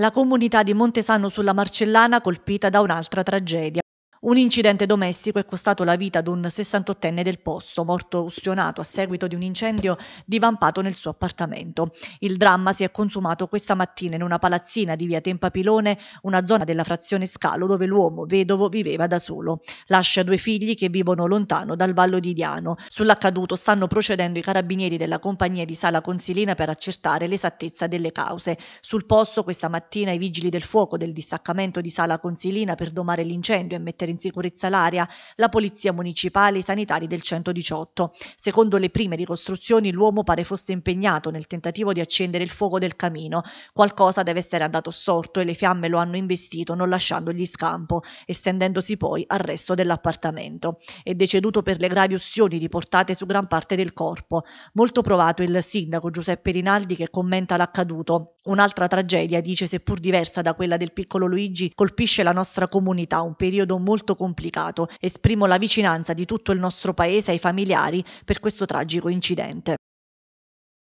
la comunità di Montesano sulla Marcellana colpita da un'altra tragedia. Un incidente domestico è costato la vita ad un 68enne del posto, morto ustionato a seguito di un incendio divampato nel suo appartamento. Il dramma si è consumato questa mattina in una palazzina di via Tempapilone, una zona della frazione Scalo dove l'uomo vedovo viveva da solo. Lascia due figli che vivono lontano dal Vallo di Diano. Sull'accaduto stanno procedendo i carabinieri della compagnia di Sala Consilina per accertare l'esattezza delle cause. Sul posto questa mattina i vigili del fuoco del distaccamento di Sala Consilina per domare l'incendio e mettere in sicurezza l'area, la Polizia Municipale e i sanitari del 118. Secondo le prime ricostruzioni, l'uomo pare fosse impegnato nel tentativo di accendere il fuoco del camino. Qualcosa deve essere andato storto e le fiamme lo hanno investito, non lasciandogli scampo, estendendosi poi al resto dell'appartamento. È deceduto per le gravi ustioni riportate su gran parte del corpo. Molto provato il sindaco Giuseppe Rinaldi che commenta l'accaduto Un'altra tragedia, dice seppur diversa da quella del piccolo Luigi, colpisce la nostra comunità, un periodo molto complicato. Esprimo la vicinanza di tutto il nostro paese ai familiari per questo tragico incidente.